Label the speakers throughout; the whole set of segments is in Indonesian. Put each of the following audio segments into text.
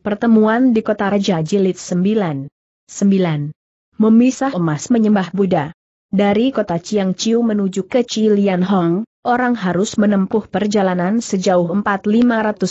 Speaker 1: Pertemuan di Kota Raja Jilid 9. 9. Memisah emas menyembah Buddha. Dari kota Chiang Chiu menuju ke Chilian Hong, orang harus menempuh perjalanan sejauh 4.500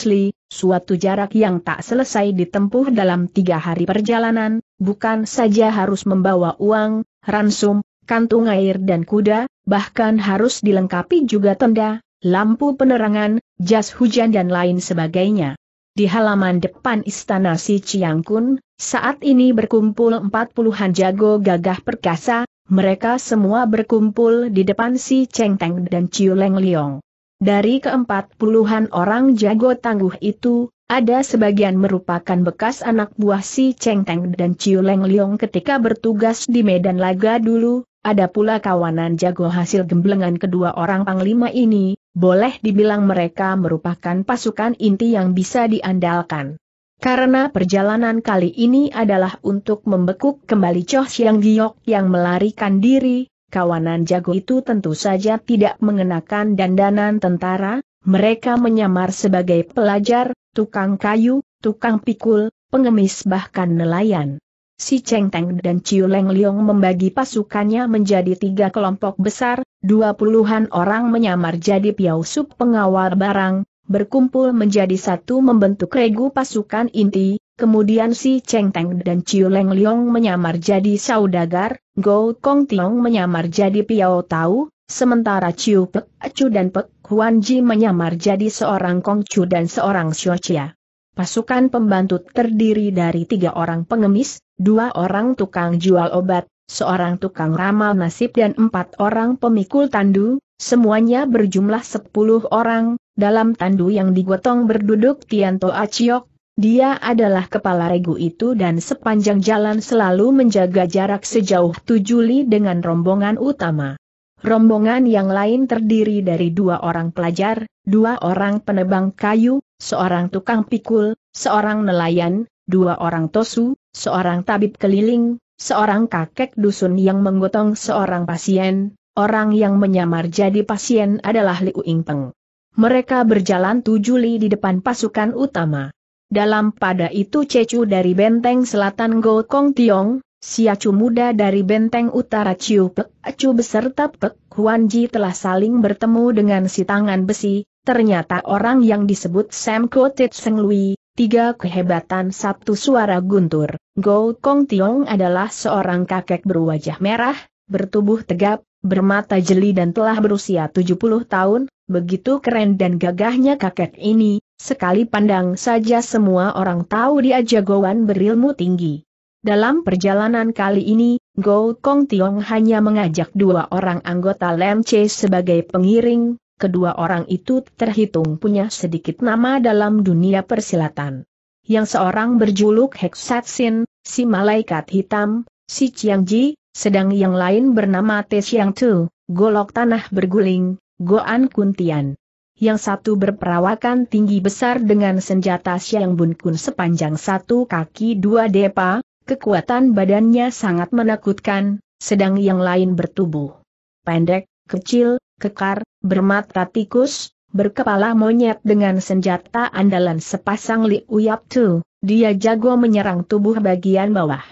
Speaker 1: li, suatu jarak yang tak selesai ditempuh dalam tiga hari perjalanan, bukan saja harus membawa uang, ransum, kantung air dan kuda, bahkan harus dilengkapi juga tenda, lampu penerangan, jas hujan dan lain sebagainya di halaman depan istana si Ciangkun, saat ini berkumpul empat puluhan jago gagah perkasa, mereka semua berkumpul di depan si Cheng Teng dan Ciu Leng Liong. Dari keempat puluhan orang jago tangguh itu, ada sebagian merupakan bekas anak buah si Cheng Teng dan Ciu Leng Liong ketika bertugas di medan laga dulu, ada pula kawanan jago hasil gemblengan kedua orang panglima ini, boleh dibilang mereka merupakan pasukan inti yang bisa diandalkan. Karena perjalanan kali ini adalah untuk membekuk kembali Choh Siang Giok yang melarikan diri, kawanan jago itu tentu saja tidak mengenakan dandanan tentara, mereka menyamar sebagai pelajar, tukang kayu, tukang pikul, pengemis bahkan nelayan. Si Cheng Teng dan Chiu Leng Leong membagi pasukannya menjadi tiga kelompok besar, dua puluhan orang menyamar jadi Piau sup pengawal barang, berkumpul menjadi satu membentuk regu pasukan inti, Kemudian si Cheng Teng dan Chiu Leng Leong menyamar jadi saudagar, Go Kong Tiong menyamar jadi Piao Tau, sementara Chiu Pek Acu dan Pek Huan Ji menyamar jadi seorang Kong Chu dan seorang Xiao Chia. Pasukan pembantu terdiri dari tiga orang pengemis, dua orang tukang jual obat, seorang tukang ramal nasib dan empat orang pemikul tandu, semuanya berjumlah sepuluh orang, dalam tandu yang digotong berduduk Tianto Aciok, dia adalah kepala regu itu dan sepanjang jalan selalu menjaga jarak sejauh tujuh li dengan rombongan utama. Rombongan yang lain terdiri dari dua orang pelajar, dua orang penebang kayu, seorang tukang pikul, seorang nelayan, dua orang tosu, seorang tabib keliling, seorang kakek dusun yang menggotong seorang pasien, orang yang menyamar jadi pasien adalah Liu Ingpeng. Mereka berjalan tujuh li di depan pasukan utama. Dalam pada itu Cecu dari Benteng Selatan Go Kong Tiong, Siacu muda dari Benteng Utara Ciu Pek Acu beserta Pek Huan Ji telah saling bertemu dengan si tangan besi, ternyata orang yang disebut Sam Kotit Seng Lui, tiga kehebatan Sabtu suara guntur, Go Kong Tiong adalah seorang kakek berwajah merah, bertubuh tegap, bermata jeli dan telah berusia 70 tahun, begitu keren dan gagahnya kakek ini, sekali pandang saja semua orang tahu dia jagoan berilmu tinggi. Dalam perjalanan kali ini, Go Kong Tiong hanya mengajak dua orang anggota Lem Che sebagai pengiring, kedua orang itu terhitung punya sedikit nama dalam dunia persilatan. Yang seorang berjuluk Heksatsin, si malaikat hitam, si Ji, sedang yang lain bernama Te Siang Tu, golok tanah berguling, Goan Kuntian. Yang satu berperawakan tinggi besar dengan senjata siang Bun Kun sepanjang satu kaki dua depa, kekuatan badannya sangat menakutkan, sedang yang lain bertubuh pendek, kecil, kekar, bermata tikus, berkepala monyet dengan senjata andalan sepasang Liu Yap Tu, dia jago menyerang tubuh bagian bawah.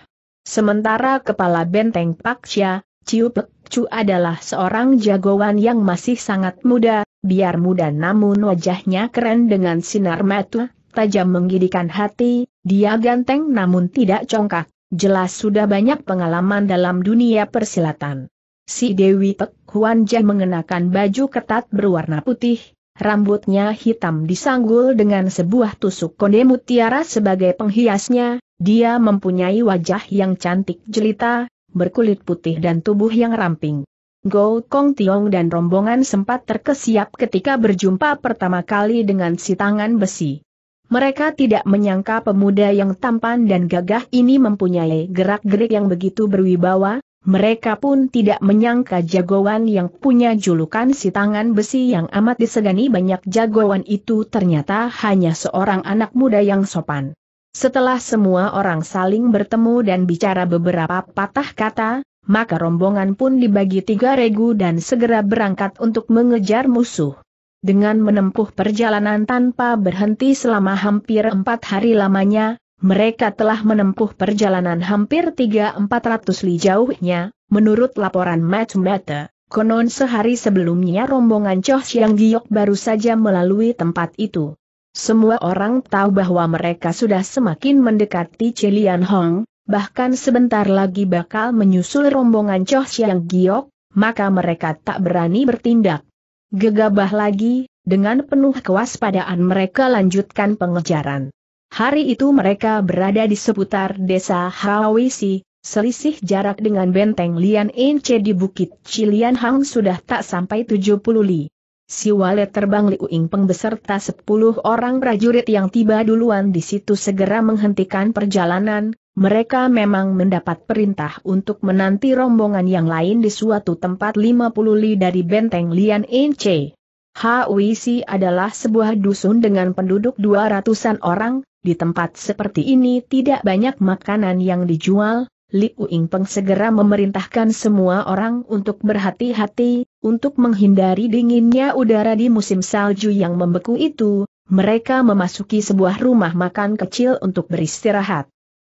Speaker 1: Sementara kepala benteng Paksya, Ciu Pek Chu adalah seorang jagoan yang masih sangat muda, biar muda namun wajahnya keren dengan sinar mata, tajam menggidikan hati, dia ganteng namun tidak congkak, jelas sudah banyak pengalaman dalam dunia persilatan. Si Dewi Pek Huan Jie mengenakan baju ketat berwarna putih, rambutnya hitam disanggul dengan sebuah tusuk konde mutiara sebagai penghiasnya, dia mempunyai wajah yang cantik jelita, berkulit putih dan tubuh yang ramping. Go Kong Tiong dan rombongan sempat terkesiap ketika berjumpa pertama kali dengan si tangan besi. Mereka tidak menyangka pemuda yang tampan dan gagah ini mempunyai gerak-gerik yang begitu berwibawa, mereka pun tidak menyangka jagoan yang punya julukan si tangan besi yang amat disegani banyak jagoan itu ternyata hanya seorang anak muda yang sopan. Setelah semua orang saling bertemu dan bicara beberapa patah kata, maka rombongan pun dibagi tiga regu dan segera berangkat untuk mengejar musuh. Dengan menempuh perjalanan tanpa berhenti selama hampir empat hari lamanya, mereka telah menempuh perjalanan hampir 3-400 li jauhnya, menurut laporan Matt Mata. Konon sehari sebelumnya rombongan Choh Siang Giok baru saja melalui tempat itu. Semua orang tahu bahwa mereka sudah semakin mendekati Cilian Hong, bahkan sebentar lagi bakal menyusul rombongan Choh Siang Giok, maka mereka tak berani bertindak. Gegabah lagi, dengan penuh kewaspadaan mereka lanjutkan pengejaran. Hari itu mereka berada di seputar desa Hawisi, selisih jarak dengan benteng Lian Ince di Bukit Cilian Hang sudah tak sampai 70 li. Si wale terbang Liu Ingpeng beserta 10 orang prajurit yang tiba duluan di situ segera menghentikan perjalanan, mereka memang mendapat perintah untuk menanti rombongan yang lain di suatu tempat 50 li dari benteng Lian Ince. Hawisi adalah sebuah dusun dengan penduduk 200-an orang, di tempat seperti ini tidak banyak makanan yang dijual, Liu Yingpeng segera memerintahkan semua orang untuk berhati-hati, untuk menghindari dinginnya udara di musim salju yang membeku itu, mereka memasuki sebuah rumah makan kecil untuk beristirahat.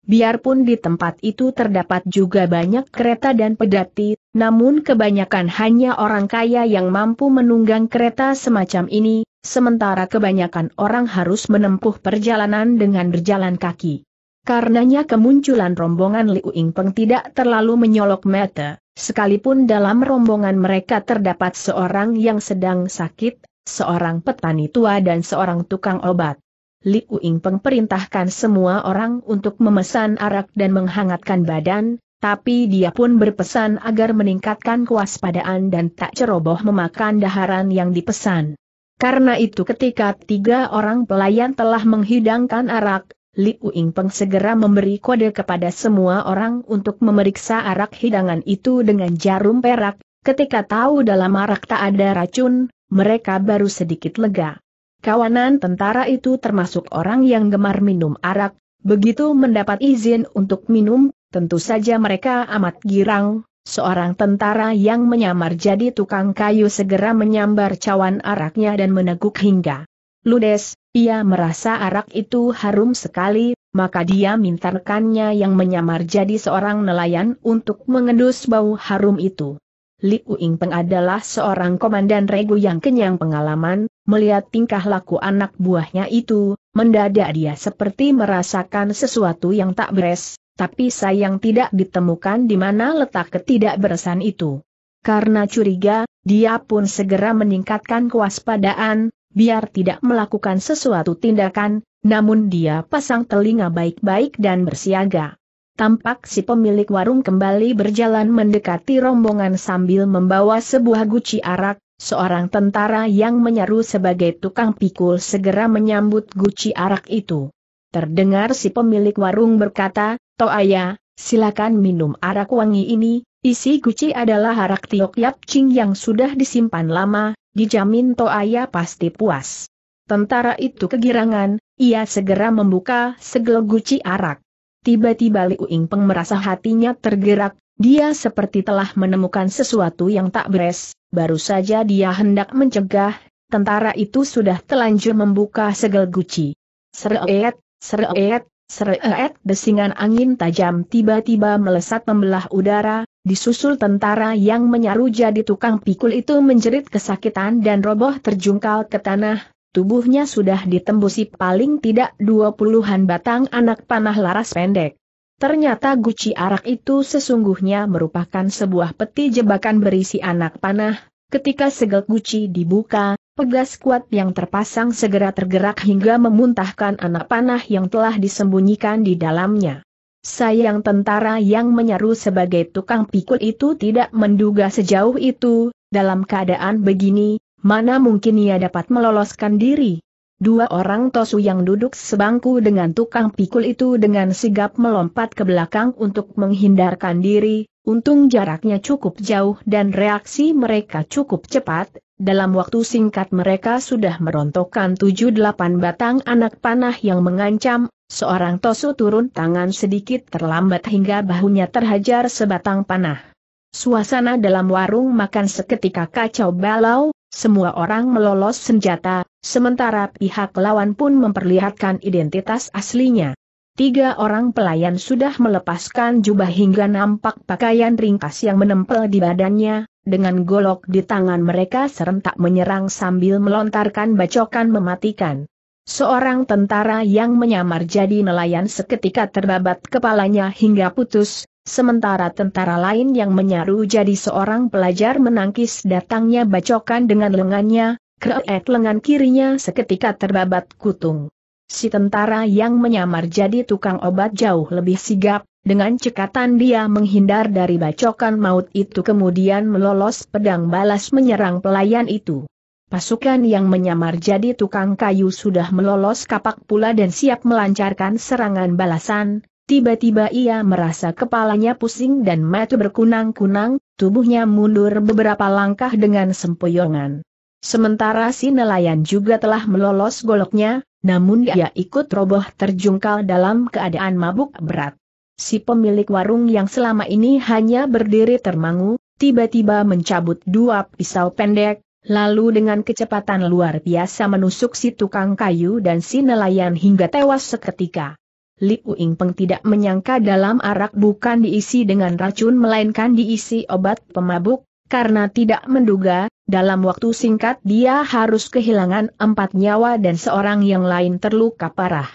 Speaker 1: Biarpun di tempat itu terdapat juga banyak kereta dan pedati, namun kebanyakan hanya orang kaya yang mampu menunggang kereta semacam ini, sementara kebanyakan orang harus menempuh perjalanan dengan berjalan kaki. Karenanya kemunculan rombongan Liu Yingpeng tidak terlalu menyolok mata, sekalipun dalam rombongan mereka terdapat seorang yang sedang sakit, seorang petani tua dan seorang tukang obat. Liu Yingpeng perintahkan semua orang untuk memesan arak dan menghangatkan badan, tapi dia pun berpesan agar meningkatkan kewaspadaan dan tak ceroboh memakan daharan yang dipesan. Karena itu ketika tiga orang pelayan telah menghidangkan arak, Liu Yingpeng segera memberi kode kepada semua orang untuk memeriksa arak hidangan itu dengan jarum perak, ketika tahu dalam arak tak ada racun, mereka baru sedikit lega. Kawanan tentara itu termasuk orang yang gemar minum arak, begitu mendapat izin untuk minum, tentu saja mereka amat girang, Seorang tentara yang menyamar jadi tukang kayu segera menyambar cawan araknya dan meneguk hingga ludes, ia merasa arak itu harum sekali, maka dia minta rekannya yang menyamar jadi seorang nelayan untuk mengendus bau harum itu. Liu Yingpeng adalah seorang komandan regu yang kenyang pengalaman, melihat tingkah laku anak buahnya itu, mendadak dia seperti merasakan sesuatu yang tak beres, tapi sayang tidak ditemukan di mana letak ketidakberesan itu. Karena curiga, dia pun segera meningkatkan kewaspadaan, biar tidak melakukan sesuatu tindakan, namun dia pasang telinga baik-baik dan bersiaga. Tampak si pemilik warung kembali berjalan mendekati rombongan sambil membawa sebuah guci arak, seorang tentara yang menyaru sebagai tukang pikul segera menyambut guci arak itu. Terdengar si pemilik warung berkata, Toaya, silakan minum arak wangi ini, isi guci adalah arak tiok yap cing yang sudah disimpan lama, dijamin Toaya pasti puas. Tentara itu kegirangan, ia segera membuka segel guci arak. Tiba-tiba Liu Peng merasa hatinya tergerak, dia seperti telah menemukan sesuatu yang tak beres, baru saja dia hendak mencegah, tentara itu sudah telanjur membuka segel guci. Sereet, sereet, Seret desingan eh, eh, angin tajam tiba-tiba melesat membelah udara, disusul tentara yang menyaru jadi tukang pikul itu menjerit kesakitan dan roboh terjungkal ke tanah, tubuhnya sudah ditembusi paling tidak dua puluhan batang anak panah laras pendek. Ternyata guci arak itu sesungguhnya merupakan sebuah peti jebakan berisi anak panah, Ketika segel guci dibuka, pegas kuat yang terpasang segera tergerak hingga memuntahkan anak panah yang telah disembunyikan di dalamnya. Sayang tentara yang menyaru sebagai tukang pikul itu tidak menduga sejauh itu, dalam keadaan begini, mana mungkin ia dapat meloloskan diri. Dua orang tosu yang duduk sebangku dengan tukang pikul itu dengan sigap melompat ke belakang untuk menghindarkan diri, Untung jaraknya cukup jauh dan reaksi mereka cukup cepat, dalam waktu singkat mereka sudah merontokkan 7-8 batang anak panah yang mengancam, seorang Tosu turun tangan sedikit terlambat hingga bahunya terhajar sebatang panah. Suasana dalam warung makan seketika kacau balau, semua orang melolos senjata, sementara pihak lawan pun memperlihatkan identitas aslinya. Tiga orang pelayan sudah melepaskan jubah hingga nampak pakaian ringkas yang menempel di badannya, dengan golok di tangan mereka serentak menyerang sambil melontarkan bacokan mematikan. Seorang tentara yang menyamar jadi nelayan seketika terbabat kepalanya hingga putus, sementara tentara lain yang menyaru jadi seorang pelajar menangkis datangnya bacokan dengan lengannya, kreet lengan kirinya seketika terbabat kutung. Si tentara yang menyamar jadi tukang obat jauh lebih sigap, dengan cekatan dia menghindar dari bacokan maut itu kemudian melolos pedang balas menyerang pelayan itu. Pasukan yang menyamar jadi tukang kayu sudah melolos kapak pula dan siap melancarkan serangan balasan, tiba-tiba ia merasa kepalanya pusing dan mata berkunang-kunang, tubuhnya mundur beberapa langkah dengan sempoyongan. Sementara si nelayan juga telah melolos goloknya, namun ya. ia ikut roboh terjungkal dalam keadaan mabuk berat. Si pemilik warung yang selama ini hanya berdiri termangu, tiba-tiba mencabut dua pisau pendek, lalu dengan kecepatan luar biasa menusuk si tukang kayu dan si nelayan hingga tewas seketika. Li Uing Peng tidak menyangka dalam arak bukan diisi dengan racun melainkan diisi obat pemabuk, karena tidak menduga, dalam waktu singkat dia harus kehilangan empat nyawa dan seorang yang lain terluka parah.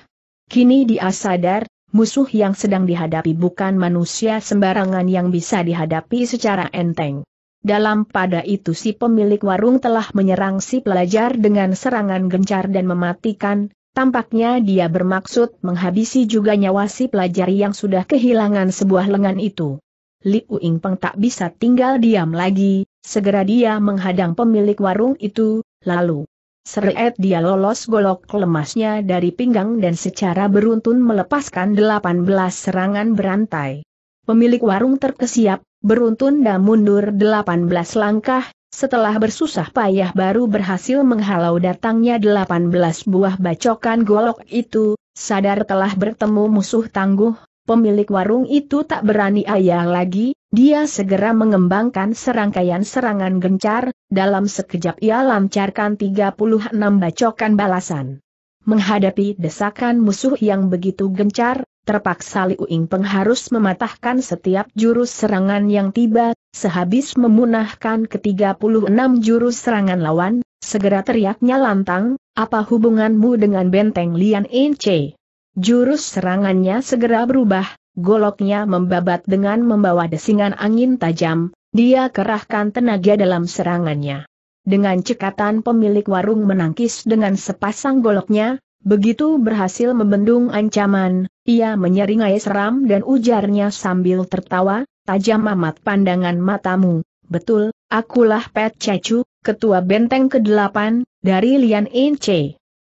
Speaker 1: Kini dia sadar, musuh yang sedang dihadapi bukan manusia sembarangan yang bisa dihadapi secara enteng. Dalam pada itu si pemilik warung telah menyerang si pelajar dengan serangan gencar dan mematikan, tampaknya dia bermaksud menghabisi juga nyawa si pelajar yang sudah kehilangan sebuah lengan itu. Li Uing Yingpeng tak bisa tinggal diam lagi, segera dia menghadang pemilik warung itu, lalu Seret dia lolos golok lemasnya dari pinggang dan secara beruntun melepaskan 18 serangan berantai. Pemilik warung terkesiap, beruntun dan mundur 18 langkah, setelah bersusah payah baru berhasil menghalau datangnya 18 buah bacokan golok itu, sadar telah bertemu musuh tangguh, pemilik warung itu tak berani ayah lagi, dia segera mengembangkan serangkaian serangan gencar, dalam sekejap ia lancarkan 36 bacokan balasan. Menghadapi desakan musuh yang begitu gencar, terpaksa Liu Peng harus mematahkan setiap jurus serangan yang tiba, sehabis memunahkan ke-36 jurus serangan lawan, segera teriaknya lantang, apa hubunganmu dengan benteng Lian Ence? Jurus serangannya segera berubah, goloknya membabat dengan membawa desingan angin tajam, dia kerahkan tenaga dalam serangannya. Dengan cekatan pemilik warung menangkis dengan sepasang goloknya, begitu berhasil membendung ancaman, ia menyeringai seram dan ujarnya sambil tertawa, tajam amat pandangan matamu, betul, akulah Pet Cacu, ketua benteng ke-8, dari Lian In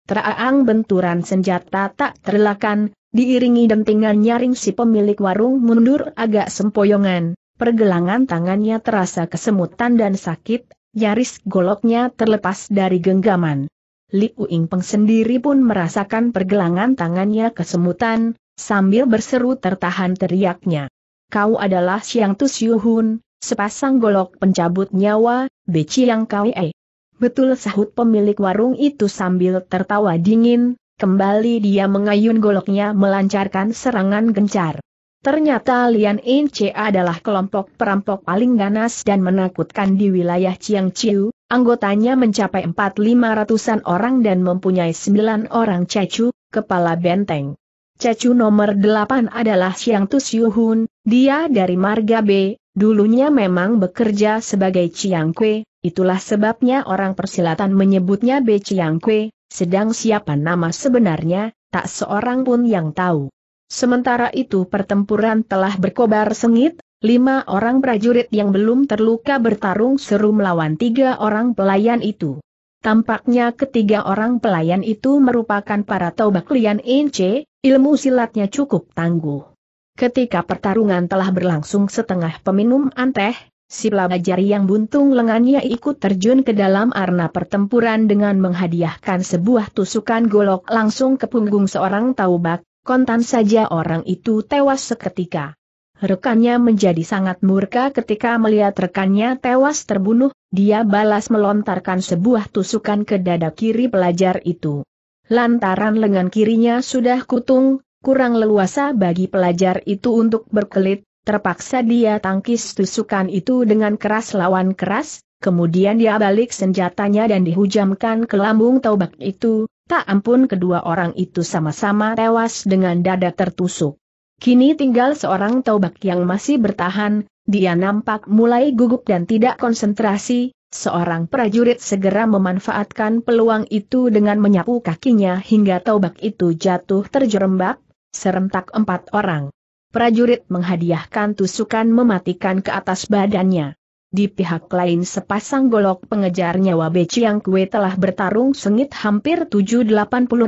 Speaker 1: Teraang benturan senjata tak terelakkan, diiringi dentingan nyaring si pemilik warung mundur agak sempoyongan, pergelangan tangannya terasa kesemutan dan sakit, nyaris goloknya terlepas dari genggaman. Li Uing Peng sendiri pun merasakan pergelangan tangannya kesemutan, sambil berseru tertahan teriaknya. Kau adalah Siang Tus Yuhun, sepasang golok pencabut nyawa, beci yang kau e. Betul sahut pemilik warung itu sambil tertawa dingin, kembali dia mengayun goloknya melancarkan serangan gencar. Ternyata Lian Ince adalah kelompok perampok paling ganas dan menakutkan di wilayah Chiang Chiu, anggotanya mencapai 4-500an orang dan mempunyai 9 orang cecu, kepala benteng. Cecu nomor 8 adalah Xiang Tu hun dia dari Marga B, dulunya memang bekerja sebagai Chiang Kue, Itulah sebabnya orang persilatan menyebutnya Beciang Kue, sedang siapa nama sebenarnya, tak seorang pun yang tahu. Sementara itu pertempuran telah berkobar sengit, lima orang prajurit yang belum terluka bertarung seru melawan tiga orang pelayan itu. Tampaknya ketiga orang pelayan itu merupakan para taubak lian Ince, ilmu silatnya cukup tangguh. Ketika pertarungan telah berlangsung setengah peminum anteh, Si pelajar yang buntung lengannya ikut terjun ke dalam arena pertempuran dengan menghadiahkan sebuah tusukan golok langsung ke punggung seorang taubak, kontan saja orang itu tewas seketika. Rekannya menjadi sangat murka ketika melihat rekannya tewas terbunuh, dia balas melontarkan sebuah tusukan ke dada kiri pelajar itu. Lantaran lengan kirinya sudah kutung, kurang leluasa bagi pelajar itu untuk berkelit, Terpaksa dia tangkis tusukan itu dengan keras lawan keras, kemudian dia balik senjatanya dan dihujamkan ke lambung taubak itu, tak ampun kedua orang itu sama-sama tewas dengan dada tertusuk. Kini tinggal seorang taubak yang masih bertahan, dia nampak mulai gugup dan tidak konsentrasi, seorang prajurit segera memanfaatkan peluang itu dengan menyapu kakinya hingga taubak itu jatuh terjerembab, serentak empat orang prajurit menghadiahkan tusukan mematikan ke atas badannya. Di pihak lain sepasang golok pengejar nyawa Beciang Kue telah bertarung sengit hampir 780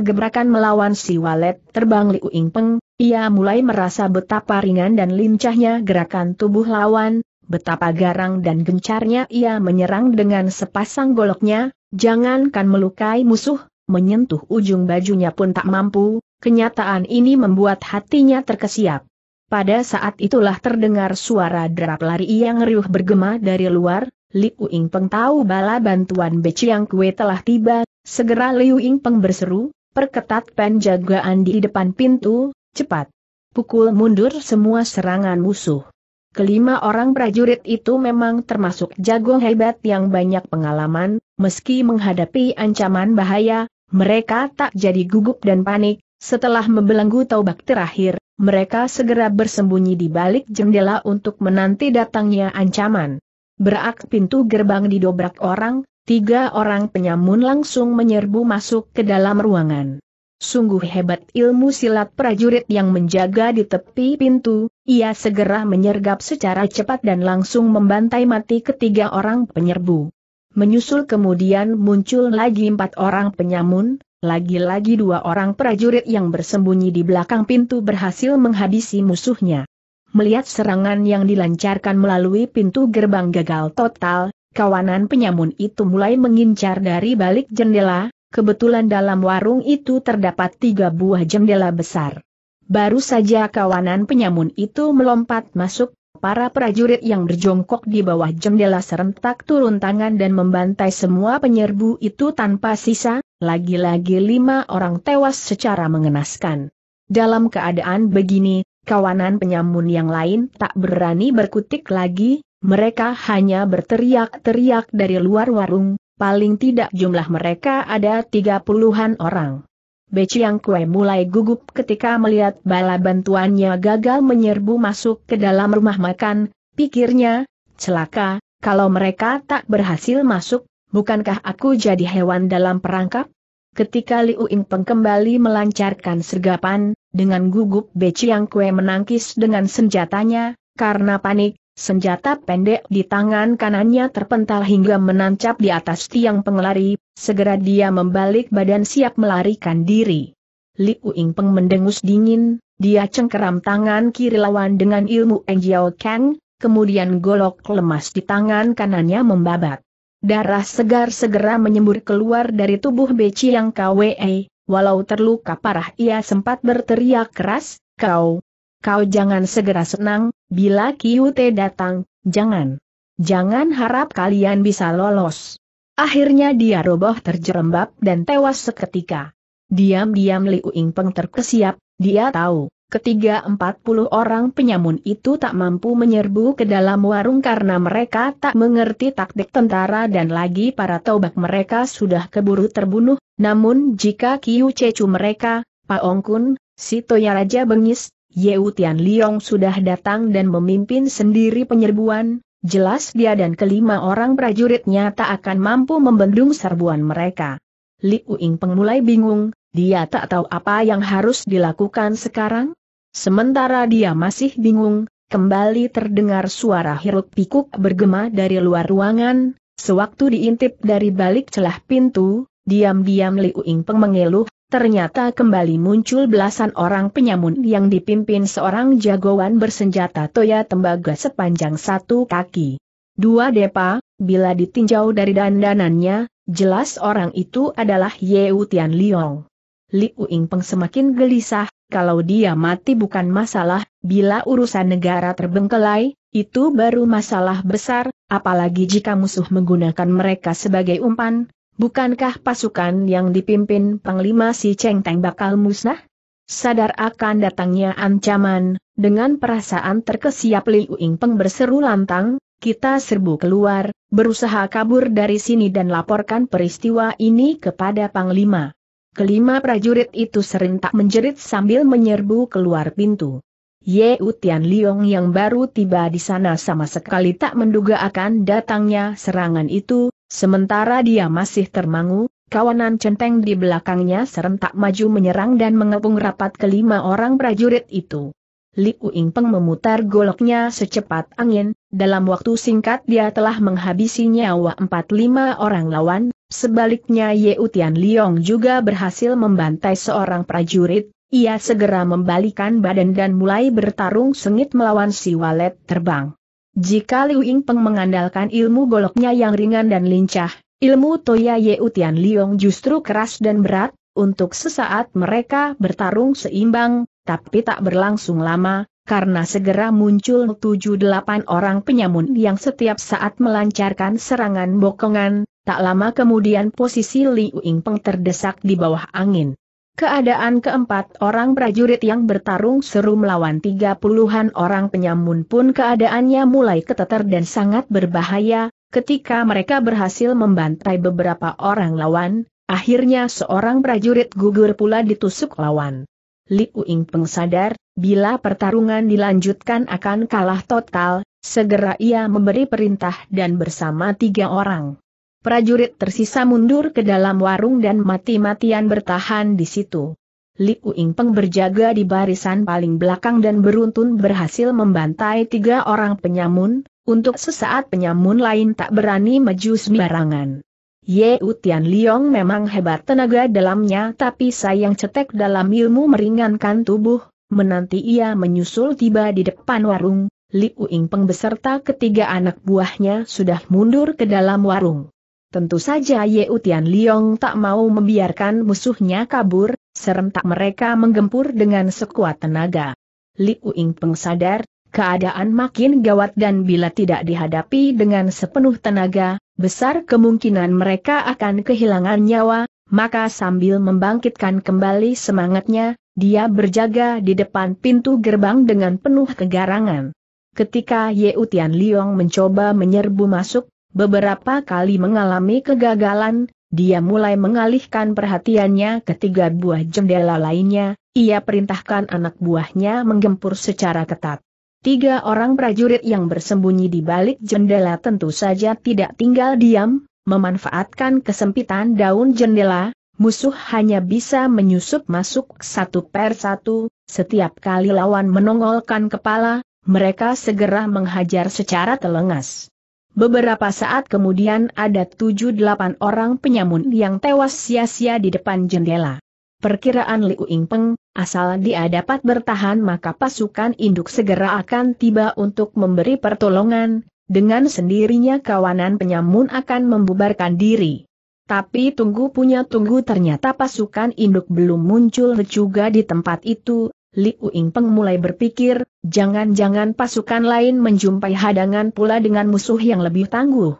Speaker 1: gebrakan melawan si walet terbang Liu Ingpeng, ia mulai merasa betapa ringan dan lincahnya gerakan tubuh lawan, betapa garang dan gencarnya ia menyerang dengan sepasang goloknya, jangankan melukai musuh, menyentuh ujung bajunya pun tak mampu, kenyataan ini membuat hatinya terkesiap. Pada saat itulah terdengar suara derap lari yang riuh bergema dari luar, Liu Ying Peng tahu bala bantuan Beciang Kue telah tiba, segera Liu Ying Peng berseru, perketat penjagaan di depan pintu, cepat. Pukul mundur semua serangan musuh. Kelima orang prajurit itu memang termasuk jago hebat yang banyak pengalaman, meski menghadapi ancaman bahaya, mereka tak jadi gugup dan panik, setelah membelenggu taubak terakhir, mereka segera bersembunyi di balik jendela untuk menanti datangnya ancaman. Berak pintu gerbang didobrak orang, tiga orang penyamun langsung menyerbu masuk ke dalam ruangan. Sungguh hebat ilmu silat prajurit yang menjaga di tepi pintu, ia segera menyergap secara cepat dan langsung membantai mati ketiga orang penyerbu. Menyusul kemudian muncul lagi empat orang penyamun, lagi-lagi dua orang prajurit yang bersembunyi di belakang pintu berhasil menghabisi musuhnya. Melihat serangan yang dilancarkan melalui pintu gerbang gagal total, kawanan penyamun itu mulai mengincar dari balik jendela, kebetulan dalam warung itu terdapat tiga buah jendela besar. Baru saja kawanan penyamun itu melompat masuk, para prajurit yang berjongkok di bawah jendela serentak turun tangan dan membantai semua penyerbu itu tanpa sisa, lagi-lagi lima orang tewas secara mengenaskan. Dalam keadaan begini, kawanan penyamun yang lain tak berani berkutik lagi, mereka hanya berteriak-teriak dari luar warung, paling tidak jumlah mereka ada tiga puluhan orang. Beciang Kue mulai gugup ketika melihat bala bantuannya gagal menyerbu masuk ke dalam rumah makan, pikirnya, celaka, kalau mereka tak berhasil masuk, bukankah aku jadi hewan dalam perangkap? Ketika Liu Yingpeng kembali melancarkan sergapan, dengan gugup Beciang Kue menangkis dengan senjatanya, karena panik, senjata pendek di tangan kanannya terpental hingga menancap di atas tiang pengelari, segera dia membalik badan siap melarikan diri. Liu Yingpeng mendengus dingin, dia cengkeram tangan kiri lawan dengan ilmu Eng Jiao Kang, kemudian golok lemas di tangan kanannya membabat. Darah segar segera menyembur keluar dari tubuh Beci yang KWE, walau terluka parah ia sempat berteriak keras, kau, kau jangan segera senang, bila Kiute datang, jangan. Jangan harap kalian bisa lolos. Akhirnya dia roboh terjerembab dan tewas seketika. Diam-diam Liu Ingpeng terkesiap, dia tahu. Ketiga empat puluh orang penyamun itu tak mampu menyerbu ke dalam warung karena mereka tak mengerti taktik tentara dan lagi para tobak mereka sudah keburu terbunuh, namun jika Kiu Cecu mereka, Ongkun, Kun, toya Raja Bengis, Yeu Tian Liong sudah datang dan memimpin sendiri penyerbuan, jelas dia dan kelima orang prajuritnya tak akan mampu membendung serbuan mereka. Li Uing pengmulai bingung, dia tak tahu apa yang harus dilakukan sekarang, Sementara dia masih bingung, kembali terdengar suara hiruk pikuk bergema dari luar ruangan, sewaktu diintip dari balik celah pintu, diam-diam Liu Ingpeng mengeluh, ternyata kembali muncul belasan orang penyamun yang dipimpin seorang jagoan bersenjata toya tembaga sepanjang satu kaki. Dua depa, bila ditinjau dari dandanannya, jelas orang itu adalah Yeu Tian Liong. Liu Ingpeng semakin gelisah, kalau dia mati bukan masalah, bila urusan negara terbengkelai, itu baru masalah besar, apalagi jika musuh menggunakan mereka sebagai umpan, bukankah pasukan yang dipimpin Panglima Si Cheng Teng bakal musnah? Sadar akan datangnya ancaman, dengan perasaan terkesiap Liu Ying Peng berseru lantang, kita serbu keluar, berusaha kabur dari sini dan laporkan peristiwa ini kepada Panglima. Kelima prajurit itu serentak menjerit sambil menyerbu keluar pintu. Ye Utian Liong yang baru tiba di sana sama sekali tak menduga akan datangnya serangan itu, sementara dia masih termangu, kawanan centeng di belakangnya serentak maju menyerang dan mengepung rapat kelima orang prajurit itu. Li Uing Peng memutar goloknya secepat angin, dalam waktu singkat dia telah menghabisi nyawa empat lima orang lawan, Sebaliknya Ye Utian Liong juga berhasil membantai seorang prajurit, ia segera membalikan badan dan mulai bertarung sengit melawan si walet terbang. Jika Liu Yingpeng mengandalkan ilmu goloknya yang ringan dan lincah, ilmu Toya Ye Utian Liong justru keras dan berat, untuk sesaat mereka bertarung seimbang, tapi tak berlangsung lama, karena segera muncul tujuh delapan orang penyamun yang setiap saat melancarkan serangan bokongan, Tak lama kemudian posisi Liu Yingpeng terdesak di bawah angin. Keadaan keempat orang prajurit yang bertarung seru melawan tiga puluhan orang penyamun pun keadaannya mulai keteter dan sangat berbahaya, ketika mereka berhasil membantai beberapa orang lawan, akhirnya seorang prajurit gugur pula ditusuk lawan. Liu Yingpeng sadar, bila pertarungan dilanjutkan akan kalah total, segera ia memberi perintah dan bersama tiga orang prajurit tersisa mundur ke dalam warung dan mati-matian bertahan di situ. Liu Peng berjaga di barisan paling belakang dan beruntun berhasil membantai tiga orang penyamun, untuk sesaat penyamun lain tak berani maju sembarangan. Ye Utian Liong memang hebat tenaga dalamnya tapi sayang cetek dalam ilmu meringankan tubuh, menanti ia menyusul tiba di depan warung, Liu Peng beserta ketiga anak buahnya sudah mundur ke dalam warung. Tentu saja Ye Utian Liong tak mau membiarkan musuhnya kabur, serentak mereka menggempur dengan sekuat tenaga. Liu Ying Peng sadar, keadaan makin gawat dan bila tidak dihadapi dengan sepenuh tenaga, besar kemungkinan mereka akan kehilangan nyawa, maka sambil membangkitkan kembali semangatnya, dia berjaga di depan pintu gerbang dengan penuh kegarangan. Ketika Ye Utian Liong mencoba menyerbu masuk, beberapa kali mengalami kegagalan, dia mulai mengalihkan perhatiannya ke tiga buah jendela lainnya, ia perintahkan anak buahnya menggempur secara ketat. Tiga orang prajurit yang bersembunyi di balik jendela tentu saja tidak tinggal diam, memanfaatkan kesempitan daun jendela, musuh hanya bisa menyusup masuk satu per satu, setiap kali lawan menongolkan kepala, mereka segera menghajar secara telengas. Beberapa saat kemudian ada tujuh delapan orang penyamun yang tewas sia-sia di depan jendela. Perkiraan Liu Ingpeng, asal dia dapat bertahan maka pasukan induk segera akan tiba untuk memberi pertolongan, dengan sendirinya kawanan penyamun akan membubarkan diri. Tapi tunggu punya tunggu ternyata pasukan induk belum muncul juga di tempat itu, Liu Yingpeng mulai berpikir, jangan-jangan pasukan lain menjumpai hadangan pula dengan musuh yang lebih tangguh.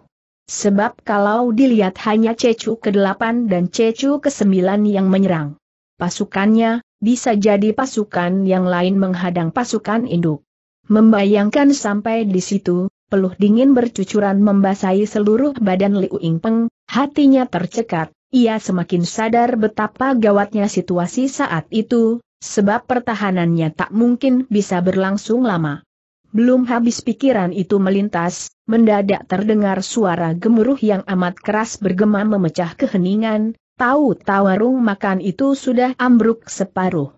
Speaker 1: Sebab kalau dilihat hanya Cecu ke-8 dan Cecu ke-9 yang menyerang. Pasukannya, bisa jadi pasukan yang lain menghadang pasukan induk. Membayangkan sampai di situ, peluh dingin bercucuran membasahi seluruh badan Liu Yingpeng, hatinya tercekat, ia semakin sadar betapa gawatnya situasi saat itu, sebab pertahanannya tak mungkin bisa berlangsung lama. Belum habis pikiran itu melintas, mendadak terdengar suara gemuruh yang amat keras bergema memecah keheningan, tahu tawarung makan itu sudah ambruk separuh.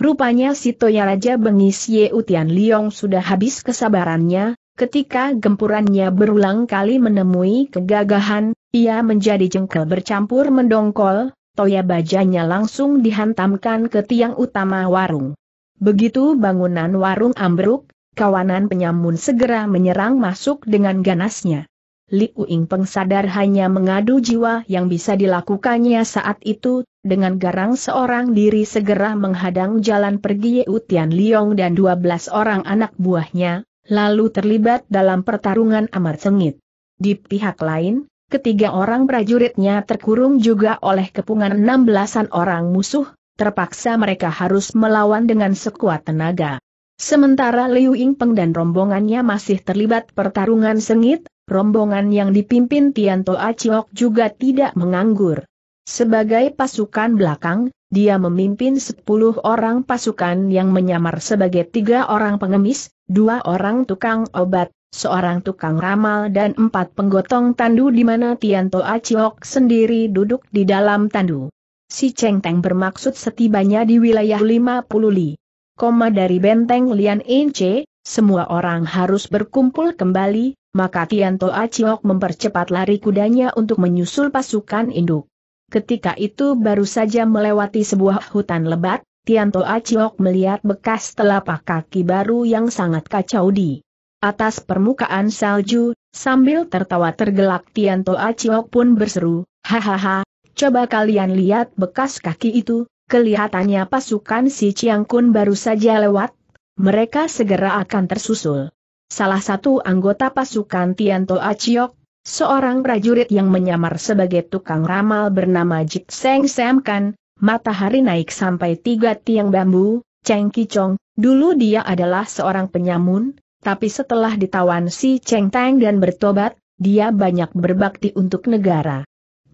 Speaker 1: Rupanya si Toya Raja Bengis Ye Utian Liong sudah habis kesabarannya, ketika gempurannya berulang kali menemui kegagahan, ia menjadi jengkel bercampur mendongkol, toya bajanya langsung dihantamkan ke tiang utama warung. Begitu bangunan warung ambruk, kawanan penyamun segera menyerang masuk dengan ganasnya. Li Uing Peng sadar hanya mengadu jiwa yang bisa dilakukannya saat itu, dengan garang seorang diri segera menghadang jalan pergi Ye Utian Liong dan 12 orang anak buahnya, lalu terlibat dalam pertarungan amat sengit. Di pihak lain, ketiga orang prajuritnya terkurung juga oleh kepungan enam belasan orang musuh, terpaksa mereka harus melawan dengan sekuat tenaga. Sementara Liu Yingpeng dan rombongannya masih terlibat pertarungan sengit, rombongan yang dipimpin Tianto Aciok juga tidak menganggur. Sebagai pasukan belakang, dia memimpin sepuluh orang pasukan yang menyamar sebagai tiga orang pengemis, dua orang tukang obat, seorang tukang ramal dan empat penggotong tandu di mana Tianto Aciok sendiri duduk di dalam tandu. Si Cheng Teng bermaksud setibanya di wilayah 50 li. Koma dari benteng Lian Ince, semua orang harus berkumpul kembali, maka Tianto Aciok mempercepat lari kudanya untuk menyusul pasukan induk. Ketika itu baru saja melewati sebuah hutan lebat, Tianto Aciok melihat bekas telapak kaki baru yang sangat kacau di Atas permukaan salju, sambil tertawa tergelak Tianto Aciok pun berseru, Hahaha, coba kalian lihat bekas kaki itu, kelihatannya pasukan si Kun baru saja lewat, mereka segera akan tersusul. Salah satu anggota pasukan Tianto Aciok, seorang prajurit yang menyamar sebagai tukang ramal bernama Jit Seng Samkan, matahari naik sampai tiga tiang bambu, Cheng Kichong, dulu dia adalah seorang penyamun, tapi setelah ditawan si Cheng Tang dan bertobat, dia banyak berbakti untuk negara.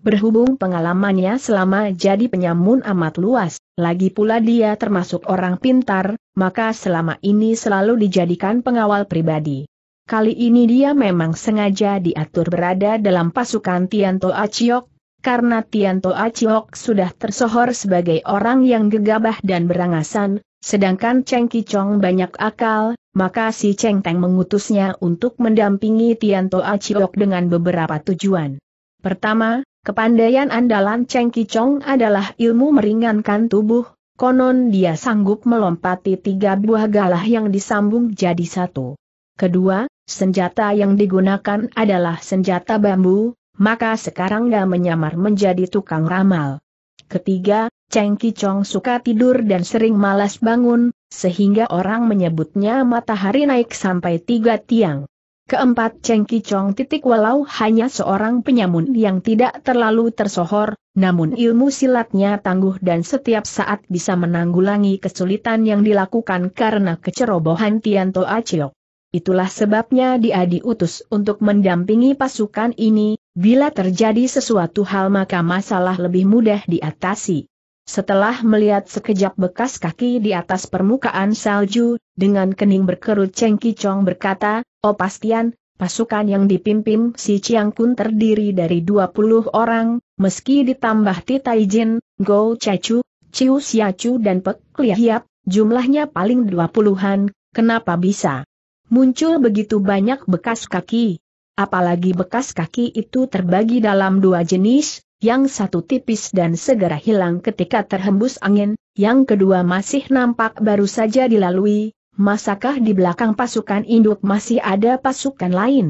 Speaker 1: Berhubung pengalamannya selama jadi penyamun amat luas, lagi pula dia termasuk orang pintar, maka selama ini selalu dijadikan pengawal pribadi. Kali ini dia memang sengaja diatur berada dalam pasukan Tianto Aciok, karena Tianto Aciok sudah tersohor sebagai orang yang gegabah dan berangasan, Sedangkan Cheng Kichong banyak akal, maka si Cheng Teng mengutusnya untuk mendampingi Tian Toa Chiok dengan beberapa tujuan. Pertama, kepandaian andalan Cheng Kichong adalah ilmu meringankan tubuh, konon dia sanggup melompati tiga buah galah yang disambung jadi satu. Kedua, senjata yang digunakan adalah senjata bambu, maka sekarang dia menyamar menjadi tukang ramal. Ketiga, Cheng Kichong suka tidur dan sering malas bangun, sehingga orang menyebutnya matahari naik sampai tiga tiang. Keempat Cheng Kichong titik walau hanya seorang penyamun yang tidak terlalu tersohor, namun ilmu silatnya tangguh dan setiap saat bisa menanggulangi kesulitan yang dilakukan karena kecerobohan Tianto Aciok. Itulah sebabnya dia diutus untuk mendampingi pasukan ini, bila terjadi sesuatu hal maka masalah lebih mudah diatasi. Setelah melihat sekejap bekas kaki di atas permukaan salju, dengan kening berkerut Cheng Kicong berkata, Oh pastian, pasukan yang dipimpin si Chiang Kun terdiri dari 20 orang, meski ditambah Titai Jin, Go Chachu, Chiu Siachu dan Pek Lia Hiap, jumlahnya paling 20-an, kenapa bisa? Muncul begitu banyak bekas kaki. Apalagi bekas kaki itu terbagi dalam dua jenis, yang satu tipis dan segera hilang ketika terhembus angin, yang kedua masih nampak baru saja dilalui, masakah di belakang pasukan induk masih ada pasukan lain?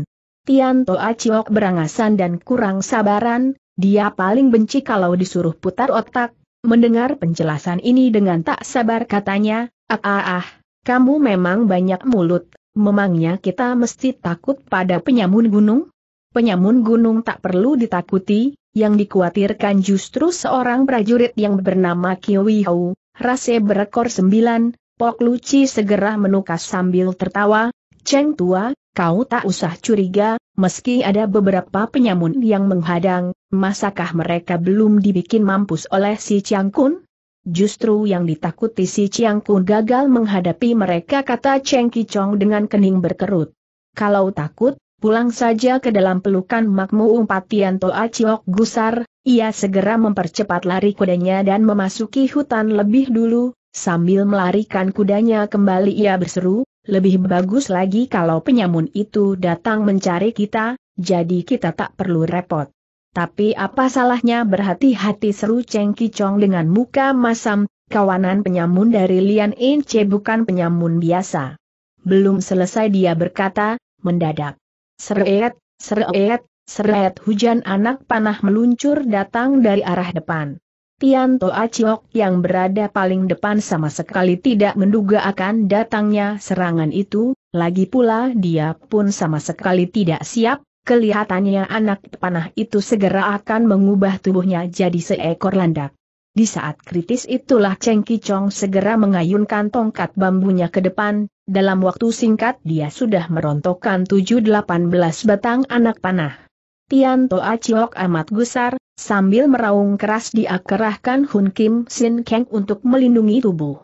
Speaker 1: Tian Toa Chiok berangasan dan kurang sabaran, dia paling benci kalau disuruh putar otak, mendengar penjelasan ini dengan tak sabar katanya, ah ah ah, kamu memang banyak mulut, memangnya kita mesti takut pada penyamun gunung? Penyamun gunung tak perlu ditakuti, yang dikhawatirkan justru seorang prajurit yang bernama Kiwi Hau, rase berekor sembilan, Pok Luci segera menukas sambil tertawa, Cheng Tua, kau tak usah curiga, meski ada beberapa penyamun yang menghadang, masakah mereka belum dibikin mampus oleh si Chiang Kun? Justru yang ditakuti si Chiang Kun gagal menghadapi mereka kata Cheng Kichong dengan kening berkerut. Kalau takut, pulang saja ke dalam pelukan Makmu Umpatianto Aciok Gusar, ia segera mempercepat lari kudanya dan memasuki hutan lebih dulu, sambil melarikan kudanya kembali ia berseru, lebih bagus lagi kalau penyamun itu datang mencari kita, jadi kita tak perlu repot. Tapi apa salahnya berhati-hati seru Cheng Kicong dengan muka masam, kawanan penyamun dari Lian Ince bukan penyamun biasa. Belum selesai dia berkata, mendadak. Seret, seret, seret hujan anak panah meluncur datang dari arah depan. Tian Toa Chiok yang berada paling depan sama sekali tidak menduga akan datangnya serangan itu, lagi pula dia pun sama sekali tidak siap, kelihatannya anak panah itu segera akan mengubah tubuhnya jadi seekor landak. Di saat kritis itulah Cheng Kichong segera mengayunkan tongkat bambunya ke depan, dalam waktu singkat dia sudah merontokkan 7-18 batang anak panah. Tian Toa Chiok amat gusar, sambil meraung keras dia kerahkan Hun Kim Sin Kang untuk melindungi tubuh.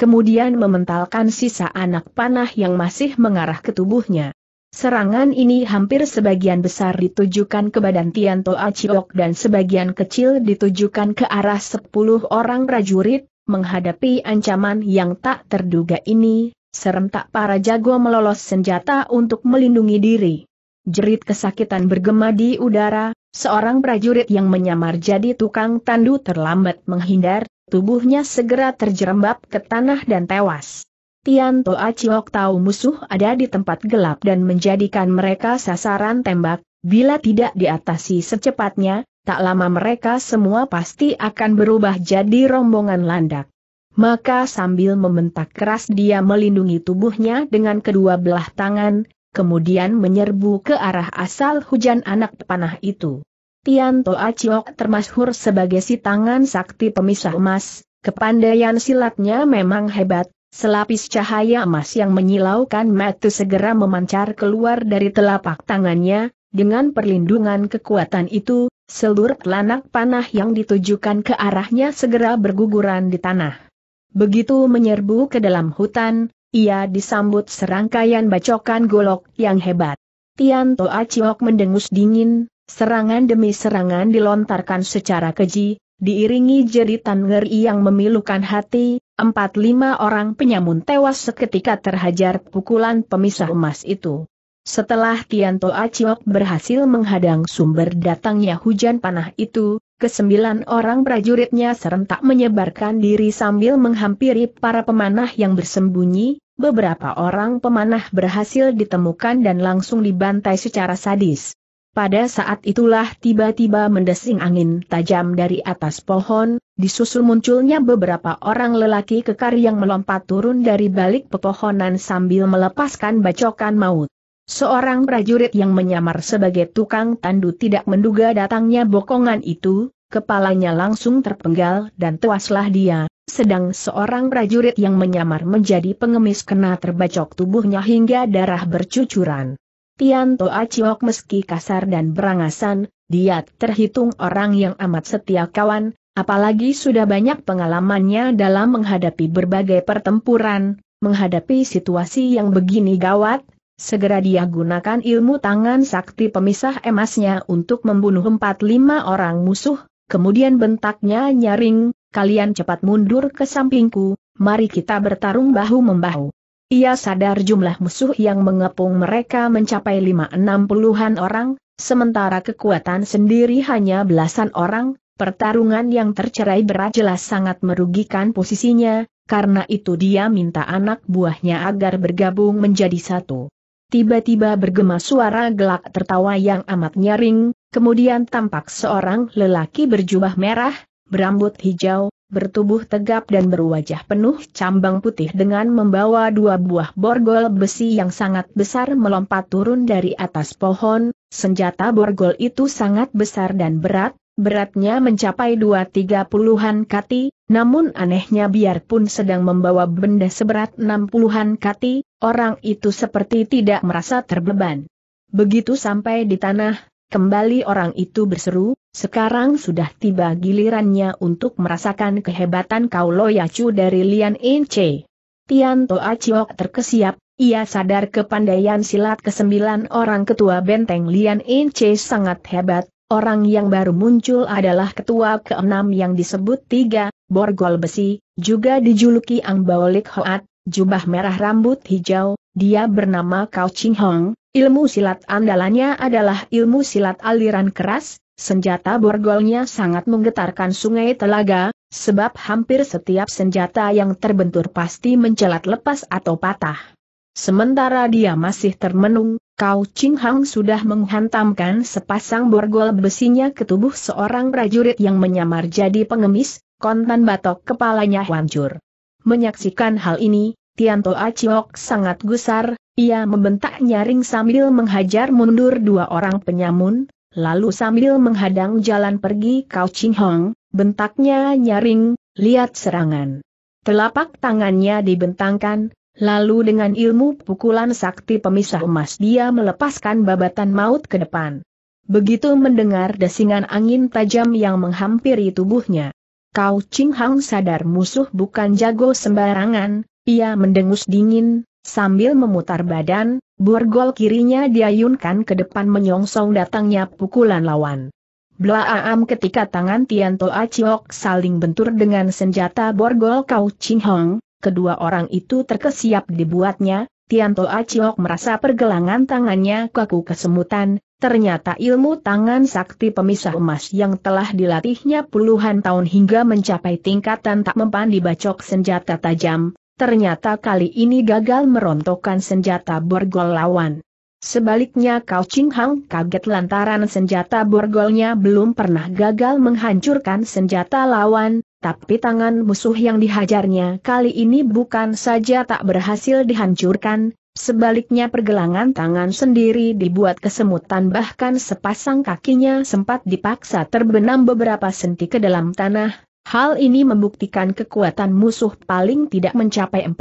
Speaker 1: Kemudian mementalkan sisa anak panah yang masih mengarah ke tubuhnya. Serangan ini hampir sebagian besar ditujukan ke badan Tian Toa Chiok dan sebagian kecil ditujukan ke arah 10 orang prajurit, menghadapi ancaman yang tak terduga ini, serentak para jago melolos senjata untuk melindungi diri. Jerit kesakitan bergema di udara, seorang prajurit yang menyamar jadi tukang tandu terlambat menghindar, tubuhnya segera terjerembab ke tanah dan tewas. Tian Aciok tahu musuh ada di tempat gelap dan menjadikan mereka sasaran tembak, bila tidak diatasi secepatnya, tak lama mereka semua pasti akan berubah jadi rombongan landak maka sambil membentak keras dia melindungi tubuhnya dengan kedua belah tangan, kemudian menyerbu ke arah asal hujan anak panah itu. Tian Toa Chiok termasyhur sebagai si tangan sakti pemisah emas, kepandaian silatnya memang hebat, selapis cahaya emas yang menyilaukan mata segera memancar keluar dari telapak tangannya, dengan perlindungan kekuatan itu, seluruh telanak panah yang ditujukan ke arahnya segera berguguran di tanah. Begitu menyerbu ke dalam hutan, ia disambut serangkaian bacokan golok yang hebat. Tian Toa Chiok mendengus dingin, serangan demi serangan dilontarkan secara keji, diiringi jeritan ngeri yang memilukan hati, empat lima orang penyamun tewas seketika terhajar pukulan pemisah emas itu. Setelah Tian Toa Chiok berhasil menghadang sumber datangnya hujan panah itu, kesembilan orang prajuritnya serentak menyebarkan diri sambil menghampiri para pemanah yang bersembunyi, beberapa orang pemanah berhasil ditemukan dan langsung dibantai secara sadis. Pada saat itulah tiba-tiba mendesing angin tajam dari atas pohon, disusul munculnya beberapa orang lelaki kekar yang melompat turun dari balik pepohonan sambil melepaskan bacokan maut. Seorang prajurit yang menyamar sebagai tukang tandu tidak menduga datangnya bokongan itu, kepalanya langsung terpenggal dan tewaslah dia, sedang seorang prajurit yang menyamar menjadi pengemis kena terbacok tubuhnya hingga darah bercucuran. Tianto Aciok meski kasar dan berangasan, dia terhitung orang yang amat setia kawan, apalagi sudah banyak pengalamannya dalam menghadapi berbagai pertempuran, menghadapi situasi yang begini gawat, Segera dia gunakan ilmu tangan sakti pemisah emasnya untuk membunuh empat lima orang musuh, kemudian bentaknya nyaring, kalian cepat mundur ke sampingku, mari kita bertarung bahu-membahu. Ia sadar jumlah musuh yang mengepung mereka mencapai lima enam puluhan orang, sementara kekuatan sendiri hanya belasan orang, pertarungan yang tercerai berat jelas sangat merugikan posisinya, karena itu dia minta anak buahnya agar bergabung menjadi satu tiba-tiba bergema suara gelak tertawa yang amat nyaring, kemudian tampak seorang lelaki berjubah merah, berambut hijau, bertubuh tegap dan berwajah penuh cambang putih dengan membawa dua buah borgol besi yang sangat besar melompat turun dari atas pohon, senjata borgol itu sangat besar dan berat, beratnya mencapai dua tiga puluhan kati, namun anehnya biarpun sedang membawa benda seberat enam puluhan kati, orang itu seperti tidak merasa terbeban. Begitu sampai di tanah, kembali orang itu berseru, sekarang sudah tiba gilirannya untuk merasakan kehebatan kau loyacu dari Lian In Che. Tian Toa Chiok terkesiap, ia sadar kepandaian silat kesembilan orang ketua benteng Lian In sangat hebat, Orang yang baru muncul adalah ketua keenam yang disebut tiga, Borgol Besi, juga dijuluki Ang Baolik Hoat, jubah merah rambut hijau, dia bernama Kao Ching Hong, ilmu silat andalannya adalah ilmu silat aliran keras, senjata borgolnya sangat menggetarkan sungai telaga, sebab hampir setiap senjata yang terbentur pasti mencelat lepas atau patah. Sementara dia masih termenung, Kau Ching Hang sudah menghantamkan sepasang borgol besinya ke tubuh seorang prajurit yang menyamar jadi pengemis, kontan batok kepalanya hancur. Menyaksikan hal ini, Tianto Aciok sangat gusar, ia membentak nyaring sambil menghajar mundur dua orang penyamun, lalu sambil menghadang jalan pergi Kau Ching Hang, bentaknya nyaring, lihat serangan. Telapak tangannya dibentangkan, Lalu dengan ilmu pukulan sakti pemisah emas dia melepaskan babatan maut ke depan. Begitu mendengar desingan angin tajam yang menghampiri tubuhnya. Kau Ching Hang sadar musuh bukan jago sembarangan, ia mendengus dingin, sambil memutar badan, borgol kirinya diayunkan ke depan menyongsong datangnya pukulan lawan. Blaam ketika tangan Tianto Aciok saling bentur dengan senjata borgol Kau Ching Hong, kedua orang itu terkesiap dibuatnya, Tianto Aciok merasa pergelangan tangannya kaku kesemutan, ternyata ilmu tangan sakti pemisah emas yang telah dilatihnya puluhan tahun hingga mencapai tingkatan tak mempan dibacok senjata tajam, ternyata kali ini gagal merontokkan senjata borgol lawan. Sebaliknya Kau Ching Hang kaget lantaran senjata borgolnya belum pernah gagal menghancurkan senjata lawan, tapi tangan musuh yang dihajarnya kali ini bukan saja tak berhasil dihancurkan, sebaliknya pergelangan tangan sendiri dibuat kesemutan bahkan sepasang kakinya sempat dipaksa terbenam beberapa senti ke dalam tanah, hal ini membuktikan kekuatan musuh paling tidak mencapai 4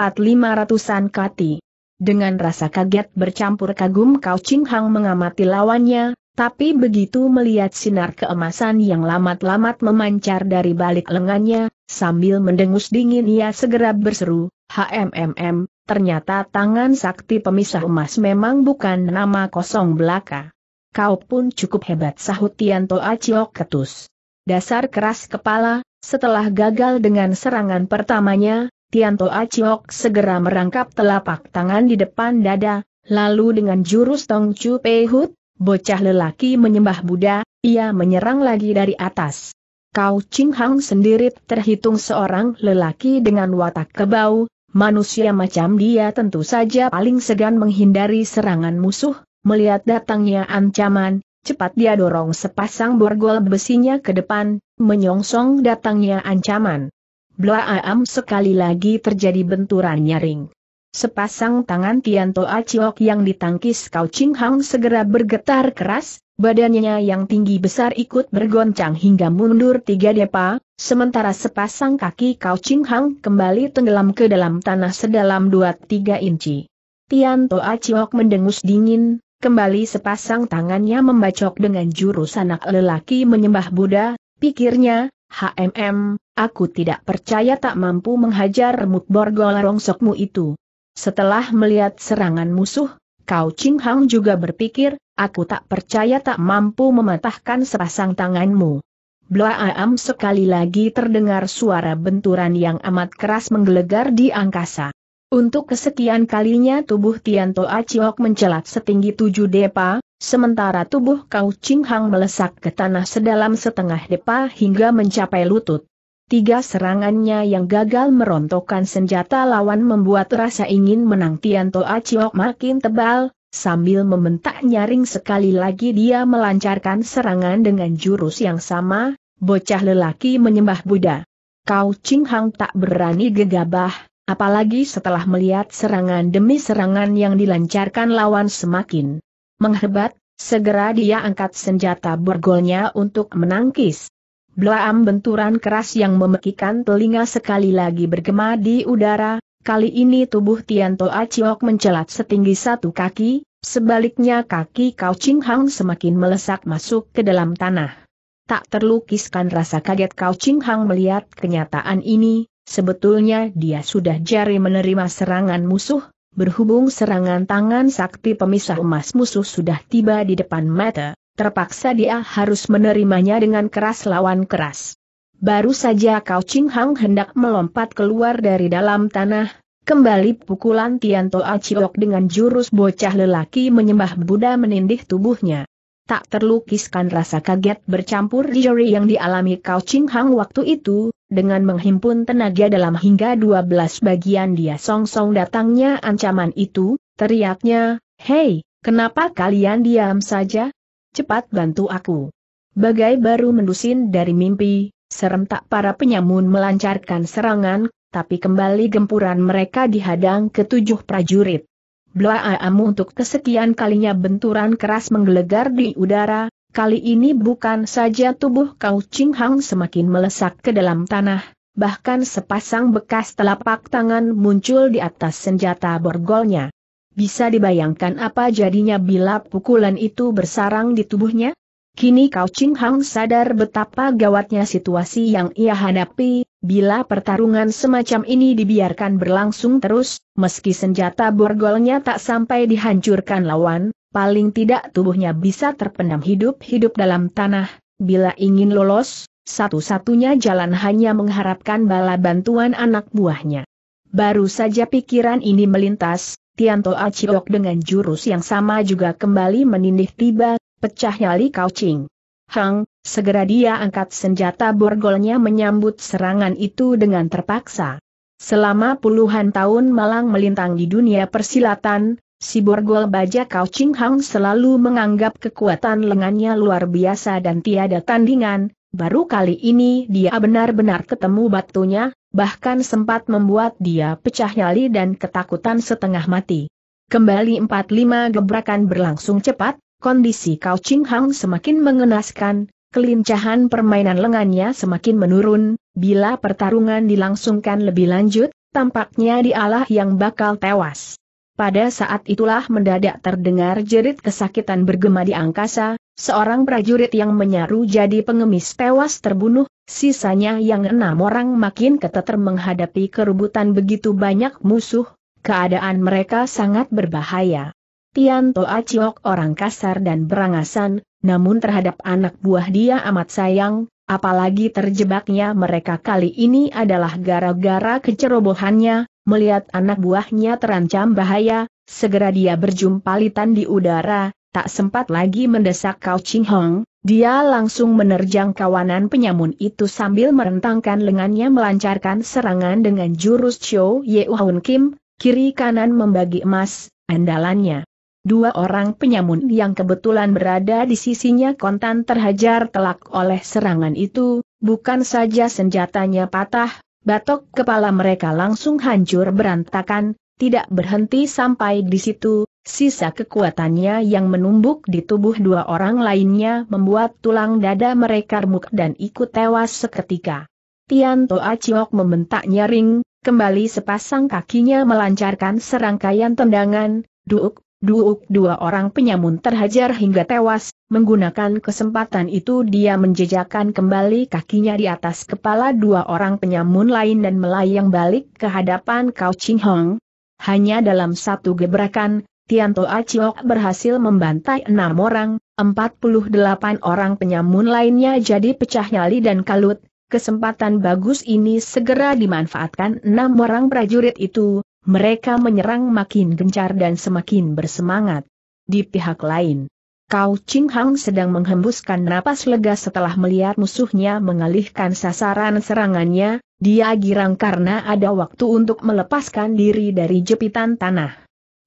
Speaker 1: ratusan kati. Dengan rasa kaget bercampur kagum Kau Ching Hang mengamati lawannya, tapi begitu melihat sinar keemasan yang lamat-lamat memancar dari balik lengannya, sambil mendengus dingin ia segera berseru, HMMM, ternyata tangan sakti pemisah emas memang bukan nama kosong belaka. Kau pun cukup hebat sahut Tianto Aciok ketus. Dasar keras kepala, setelah gagal dengan serangan pertamanya, Tianto Aciok segera merangkap telapak tangan di depan dada, lalu dengan jurus Tong Chu Hut, Bocah lelaki menyembah Buddha, ia menyerang lagi dari atas. Kau Ching Hang sendiri terhitung seorang lelaki dengan watak kebau, manusia macam dia tentu saja paling segan menghindari serangan musuh, melihat datangnya ancaman, cepat dia dorong sepasang borgol besinya ke depan, menyongsong datangnya ancaman. Blaam sekali lagi terjadi benturan nyaring. Sepasang tangan Tianto Aciok yang ditangkis Kau Ching Hang segera bergetar keras, badannya yang tinggi besar ikut bergoncang hingga mundur tiga depa, sementara sepasang kaki Kau Ching Hang kembali tenggelam ke dalam tanah sedalam dua tiga inci. Tianto Aciok mendengus dingin, kembali sepasang tangannya membacok dengan jurus anak lelaki menyembah Buddha, pikirnya, HMM, aku tidak percaya tak mampu menghajar remuk borgol rongsokmu itu. Setelah melihat serangan musuh, Kau Ching Hang juga berpikir, aku tak percaya tak mampu mematahkan sepasang tanganmu. Blaam sekali lagi terdengar suara benturan yang amat keras menggelegar di angkasa. Untuk kesekian kalinya tubuh Tianto Aciok mencelat setinggi tujuh depa, sementara tubuh Kau Ching Hang melesak ke tanah sedalam setengah depa hingga mencapai lutut. Tiga serangannya yang gagal merontokkan senjata lawan membuat rasa ingin menang Tianto Aciok makin tebal, sambil membentak nyaring sekali lagi dia melancarkan serangan dengan jurus yang sama, bocah lelaki menyembah Buddha. Kau Ching Hang tak berani gegabah, apalagi setelah melihat serangan demi serangan yang dilancarkan lawan semakin menghebat, segera dia angkat senjata borgolnya untuk menangkis. Blaam benturan keras yang memekikan telinga sekali lagi bergema di udara, kali ini tubuh Tianto Aciok mencelat setinggi satu kaki, sebaliknya kaki Kau Ching Hang semakin melesak masuk ke dalam tanah. Tak terlukiskan rasa kaget Kau Ching Hang melihat kenyataan ini, sebetulnya dia sudah jari menerima serangan musuh, Berhubung serangan tangan sakti pemisah emas musuh sudah tiba di depan mata, terpaksa dia harus menerimanya dengan keras lawan keras. Baru saja Kau Ching Hang hendak melompat keluar dari dalam tanah, kembali pukulan Tian Toa Chiok dengan jurus bocah lelaki menyembah Buddha menindih tubuhnya. Tak terlukiskan rasa kaget bercampur jari yang dialami Kau Ching Hang waktu itu, dengan menghimpun tenaga dalam hingga 12 bagian dia song-song datangnya ancaman itu, teriaknya, Hei, kenapa kalian diam saja? cepat bantu aku. Bagai baru mendusin dari mimpi, serentak para penyamun melancarkan serangan, tapi kembali gempuran mereka dihadang ketujuh prajurit. Blaaamu untuk kesekian kalinya benturan keras menggelegar di udara, kali ini bukan saja tubuh Kau Ching Hang semakin melesak ke dalam tanah, bahkan sepasang bekas telapak tangan muncul di atas senjata borgolnya. Bisa dibayangkan apa jadinya bila pukulan itu bersarang di tubuhnya? Kini Kau Ching Hang sadar betapa gawatnya situasi yang ia hadapi, bila pertarungan semacam ini dibiarkan berlangsung terus, meski senjata borgolnya tak sampai dihancurkan lawan, paling tidak tubuhnya bisa terpendam hidup-hidup dalam tanah, bila ingin lolos, satu-satunya jalan hanya mengharapkan bala bantuan anak buahnya. Baru saja pikiran ini melintas, Tianto Aciok dengan jurus yang sama juga kembali menindih tiba, pecah nyali kaucing. Hang, segera dia angkat senjata borgolnya menyambut serangan itu dengan terpaksa. Selama puluhan tahun malang melintang di dunia persilatan, si borgol baja kaucing Hang selalu menganggap kekuatan lengannya luar biasa dan tiada tandingan, Baru kali ini dia benar-benar ketemu batunya, bahkan sempat membuat dia pecah nyali dan ketakutan setengah mati. Kembali empat lima gebrakan berlangsung cepat, kondisi Kau Ching Hang semakin mengenaskan, kelincahan permainan lengannya semakin menurun, bila pertarungan dilangsungkan lebih lanjut, tampaknya dialah yang bakal tewas. Pada saat itulah mendadak terdengar jerit kesakitan bergema di angkasa, seorang prajurit yang menyaru jadi pengemis tewas terbunuh, sisanya yang enam orang makin keteter menghadapi kerubutan begitu banyak musuh, keadaan mereka sangat berbahaya. Tianto Aciok orang kasar dan berangasan, namun terhadap anak buah dia amat sayang, apalagi terjebaknya mereka kali ini adalah gara-gara kecerobohannya, melihat anak buahnya terancam bahaya, segera dia berjumpa litan di udara, tak sempat lagi mendesak Kau Ching Hong, dia langsung menerjang kawanan penyamun itu sambil merentangkan lengannya melancarkan serangan dengan jurus Chou Yeohun Kim, kiri kanan membagi emas, andalannya. Dua orang penyamun yang kebetulan berada di sisinya kontan terhajar telak oleh serangan itu, bukan saja senjatanya patah, batok kepala mereka langsung hancur berantakan, tidak berhenti sampai di situ, sisa kekuatannya yang menumbuk di tubuh dua orang lainnya membuat tulang dada mereka remuk dan ikut tewas seketika. Tian Toa Chiok membentak nyaring, kembali sepasang kakinya melancarkan serangkaian tendangan, duuk, duuk dua orang penyamun terhajar hingga tewas, menggunakan kesempatan itu dia menjejakkan kembali kakinya di atas kepala dua orang penyamun lain dan melayang balik ke hadapan Kau Ching Hong, hanya dalam satu gebrakan, Tianto Aciok berhasil membantai enam orang, empat puluh delapan orang penyamun lainnya jadi pecah nyali dan kalut. Kesempatan bagus ini segera dimanfaatkan enam orang prajurit itu, mereka menyerang makin gencar dan semakin bersemangat. Di pihak lain, Kau Ching Hang sedang menghembuskan napas lega setelah melihat musuhnya mengalihkan sasaran serangannya, dia girang karena ada waktu untuk melepaskan diri dari jepitan tanah.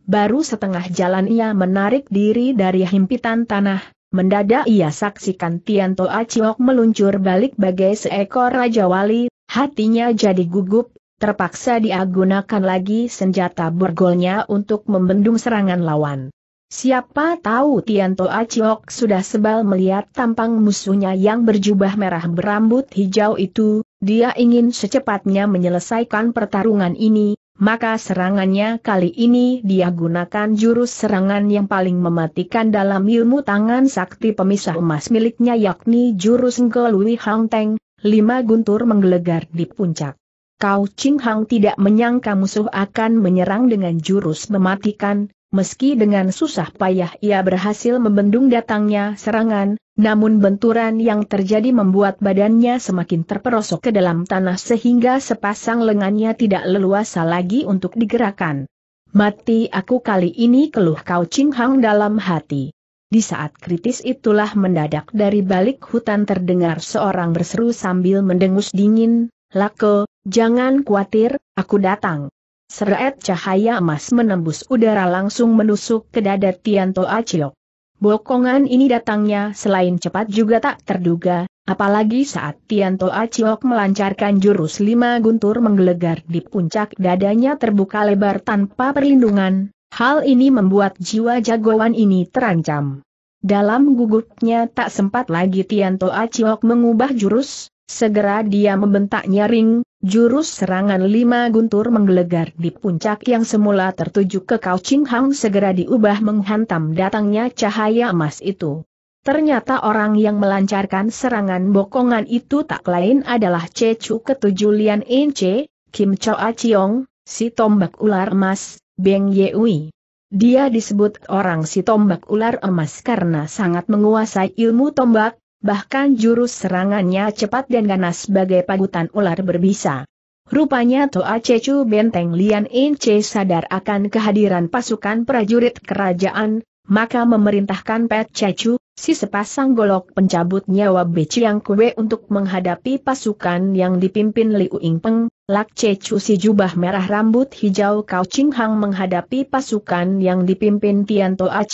Speaker 1: Baru setengah jalan ia menarik diri dari himpitan tanah, mendadak ia saksikan Tian Toa Chiok meluncur balik bagai seekor Raja Wali, hatinya jadi gugup, terpaksa dia gunakan lagi senjata borgolnya untuk membendung serangan lawan. Siapa tahu Tianto Aciok sudah sebal melihat tampang musuhnya yang berjubah merah berambut hijau itu, dia ingin secepatnya menyelesaikan pertarungan ini, maka serangannya kali ini dia gunakan jurus serangan yang paling mematikan dalam ilmu tangan sakti pemisah emas miliknya yakni jurus Ngelui Hang Teng, lima guntur menggelegar di puncak. Kau Ching Hang tidak menyangka musuh akan menyerang dengan jurus mematikan, meski dengan susah payah ia berhasil membendung datangnya serangan, namun benturan yang terjadi membuat badannya semakin terperosok ke dalam tanah sehingga sepasang lengannya tidak leluasa lagi untuk digerakkan. Mati aku kali ini keluh kau Ching Hang dalam hati. Di saat kritis itulah mendadak dari balik hutan terdengar seorang berseru sambil mendengus dingin, Lako, jangan khawatir, aku datang. Seret cahaya emas menembus udara langsung menusuk ke dada Tianto Acio. Bokongan ini datangnya selain cepat juga tak terduga, apalagi saat Tianto Aciok melancarkan jurus lima guntur menggelegar di puncak dadanya terbuka lebar tanpa perlindungan, hal ini membuat jiwa jagoan ini terancam. Dalam gugupnya tak sempat lagi Tianto Aciok mengubah jurus, Segera dia membentak nyaring, jurus serangan lima guntur menggelegar di puncak yang semula tertuju ke Kau Ching Hang segera diubah menghantam datangnya cahaya emas itu. Ternyata orang yang melancarkan serangan bokongan itu tak lain adalah Cecu ketujuh Lian Ence, Kim A Chiong, si tombak ular emas, Beng Ye Yeui. Dia disebut orang si tombak ular emas karena sangat menguasai ilmu tombak, bahkan jurus serangannya cepat dan ganas sebagai pagutan ular berbisa. Rupanya Toa Cecu Benteng Lian Ince sadar akan kehadiran pasukan prajurit kerajaan, maka memerintahkan Pet Cecu, si sepasang golok pencabut nyawa Beciang Kue untuk menghadapi pasukan yang dipimpin Liu Ingpeng, Lak Cecu si jubah merah rambut hijau Kau Ching Hang menghadapi pasukan yang dipimpin Tian Toa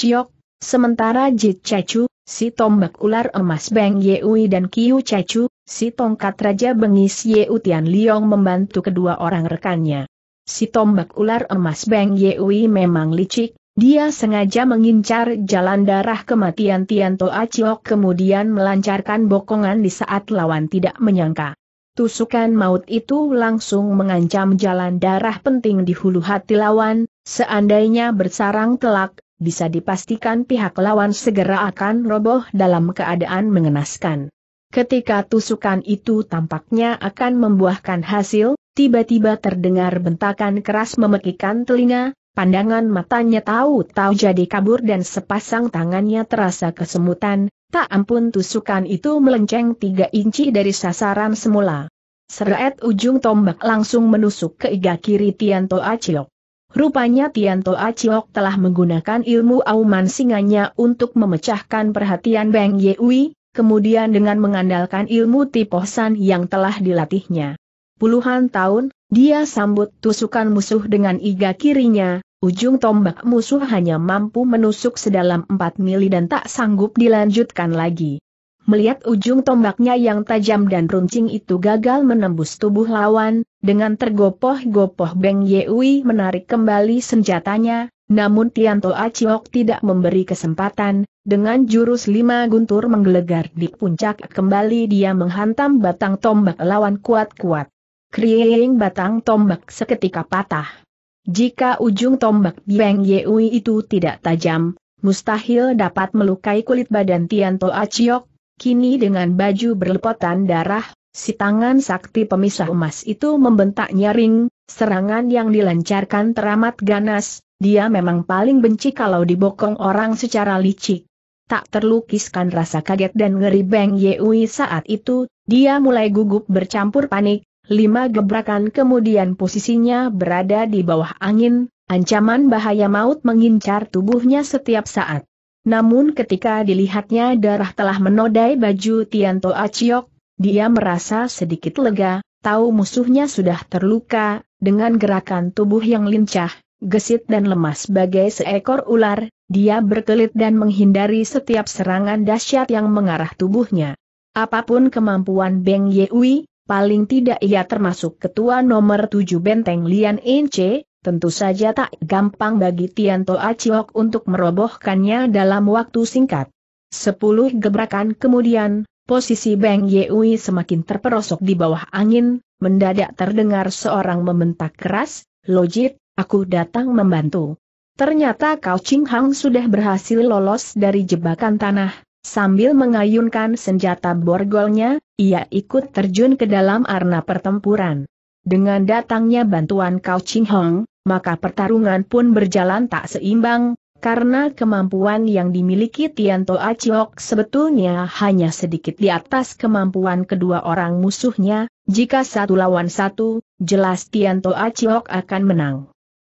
Speaker 1: sementara Jit Cecu, si tombak ular emas Beng Yeui dan Kiu Cecu, si tongkat Raja Bengis Yeu Tian Liong membantu kedua orang rekannya. Si tombak ular emas Beng Yeui memang licik, dia sengaja mengincar jalan darah kematian Tian Tianto Aciok kemudian melancarkan bokongan di saat lawan tidak menyangka. Tusukan maut itu langsung mengancam jalan darah penting di hulu hati lawan, seandainya bersarang telak, bisa dipastikan pihak lawan segera akan roboh dalam keadaan mengenaskan. Ketika tusukan itu tampaknya akan membuahkan hasil, tiba-tiba terdengar bentakan keras memekikan telinga, pandangan matanya tahu-tahu jadi kabur dan sepasang tangannya terasa kesemutan, tak ampun tusukan itu melenceng tiga inci dari sasaran semula. Seret ujung tombak langsung menusuk ke iga kiri Tianto Aciok. Rupanya Tianto Aciok telah menggunakan ilmu auman singanya untuk memecahkan perhatian Beng Yewi, kemudian dengan mengandalkan ilmu tiposan yang telah dilatihnya. Puluhan tahun, dia sambut tusukan musuh dengan iga kirinya, ujung tombak musuh hanya mampu menusuk sedalam 4 mili dan tak sanggup dilanjutkan lagi. Melihat ujung tombaknya yang tajam dan runcing itu gagal menembus tubuh lawan, dengan tergopoh-gopoh Beng Yewi menarik kembali senjatanya, namun Tianto Aciok tidak memberi kesempatan, dengan jurus lima guntur menggelegar di puncak kembali dia menghantam batang tombak lawan kuat-kuat. Kriing batang tombak seketika patah. Jika ujung tombak Beng Yewi itu tidak tajam, mustahil dapat melukai kulit badan Tianto Aciok, kini dengan baju berlepotan darah, Si tangan sakti pemisah emas itu membentak nyaring, serangan yang dilancarkan teramat ganas, dia memang paling benci kalau dibokong orang secara licik. Tak terlukiskan rasa kaget dan ngeri Beng Yewi saat itu, dia mulai gugup bercampur panik, lima gebrakan kemudian posisinya berada di bawah angin, ancaman bahaya maut mengincar tubuhnya setiap saat. Namun ketika dilihatnya darah telah menodai baju Tianto Aciok, dia merasa sedikit lega, tahu musuhnya sudah terluka, dengan gerakan tubuh yang lincah, gesit dan lemas bagai seekor ular, dia berkelit dan menghindari setiap serangan dahsyat yang mengarah tubuhnya. Apapun kemampuan Beng Yewi, paling tidak ia termasuk ketua nomor tujuh benteng Lian Ince, tentu saja tak gampang bagi Tianto Toa untuk merobohkannya dalam waktu singkat. Sepuluh gebrakan kemudian, posisi Beng Yui semakin terperosok di bawah angin, mendadak terdengar seorang membentak keras, Lojit, aku datang membantu. Ternyata Kau Ching Hang sudah berhasil lolos dari jebakan tanah, sambil mengayunkan senjata borgolnya, ia ikut terjun ke dalam arena pertempuran. Dengan datangnya bantuan Kau Ching Hang, maka pertarungan pun berjalan tak seimbang, karena kemampuan yang dimiliki Tianto Aciok sebetulnya hanya sedikit di atas kemampuan kedua orang musuhnya, jika satu lawan satu, jelas Tianto Aciok akan menang.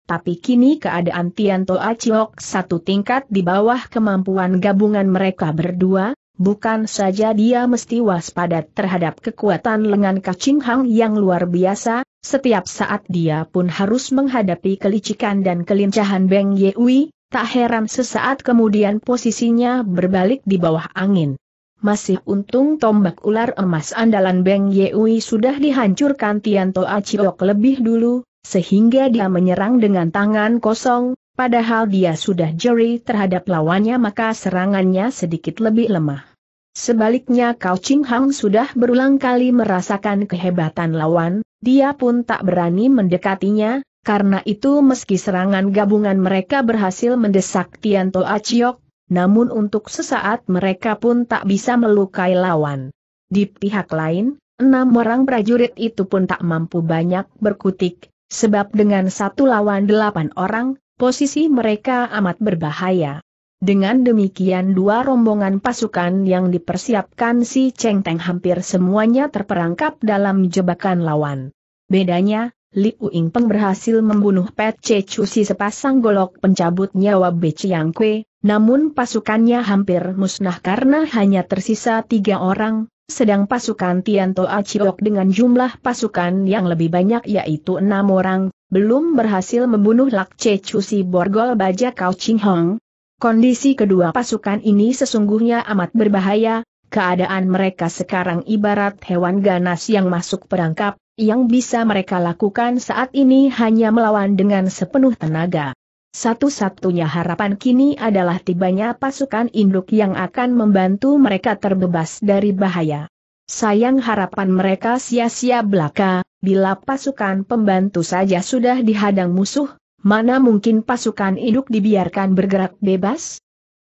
Speaker 1: Tapi kini keadaan Tianto Aciok satu tingkat di bawah kemampuan gabungan mereka berdua, Bukan saja dia mesti waspada terhadap kekuatan lengan Kacing Hang yang luar biasa, setiap saat dia pun harus menghadapi kelicikan dan kelincahan Beng Yewi, Tak heran sesaat kemudian posisinya berbalik di bawah angin. Masih untung tombak ular emas andalan Beng Yeui sudah dihancurkan Tianto Aciok lebih dulu, sehingga dia menyerang dengan tangan kosong, padahal dia sudah jeri terhadap lawannya maka serangannya sedikit lebih lemah. Sebaliknya Kau Ching Hang sudah berulang kali merasakan kehebatan lawan, dia pun tak berani mendekatinya, karena itu meski serangan gabungan mereka berhasil mendesak Tianto Aciok, namun untuk sesaat mereka pun tak bisa melukai lawan. Di pihak lain, enam orang prajurit itu pun tak mampu banyak berkutik, sebab dengan satu lawan delapan orang, posisi mereka amat berbahaya. Dengan demikian dua rombongan pasukan yang dipersiapkan si Cheng Teng hampir semuanya terperangkap dalam jebakan lawan. Bedanya, Li Uing Peng berhasil membunuh Pet Che Chusi sepasang golok pencabut nyawa Be Chiang Kwe, namun pasukannya hampir musnah karena hanya tersisa tiga orang, sedang pasukan Tianto Aciok dengan jumlah pasukan yang lebih banyak yaitu enam orang, belum berhasil membunuh Lak Che Chusi Borgol Baja Kau Ching Hong. Kondisi kedua pasukan ini sesungguhnya amat berbahaya, keadaan mereka sekarang ibarat hewan ganas yang masuk perangkap, yang bisa mereka lakukan saat ini hanya melawan dengan sepenuh tenaga. Satu-satunya harapan kini adalah tibanya pasukan induk yang akan membantu mereka terbebas dari bahaya. Sayang harapan mereka sia-sia belaka, bila pasukan pembantu saja sudah dihadang musuh, mana mungkin pasukan induk dibiarkan bergerak bebas?